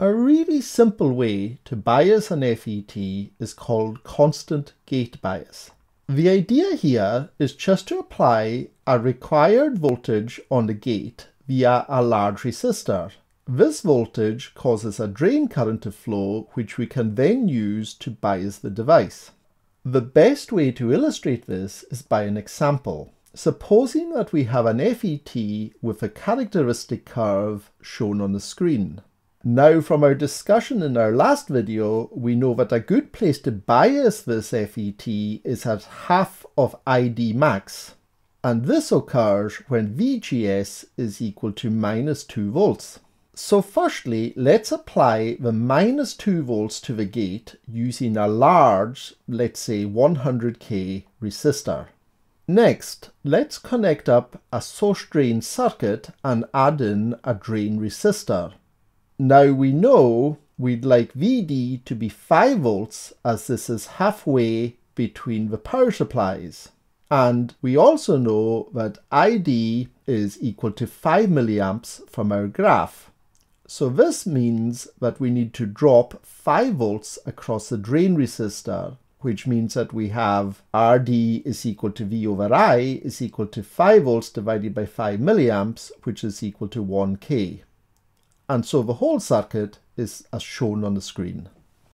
A really simple way to bias an FET is called constant gate bias. The idea here is just to apply a required voltage on the gate via a large resistor. This voltage causes a drain current to flow which we can then use to bias the device. The best way to illustrate this is by an example. Supposing that we have an FET with a characteristic curve shown on the screen. Now from our discussion in our last video, we know that a good place to bias this FET is at half of ID max, and this occurs when VGS is equal to minus 2 volts. So firstly, let's apply the minus 2 volts to the gate using a large, let's say 100k resistor. Next, let's connect up a source drain circuit and add in a drain resistor. Now we know we'd like VD to be 5 volts as this is halfway between the power supplies. And we also know that ID is equal to 5 milliamps from our graph. So this means that we need to drop 5 volts across the drain resistor, which means that we have RD is equal to V over I is equal to 5 volts divided by 5 milliamps, which is equal to 1K. And so the whole circuit is as shown on the screen.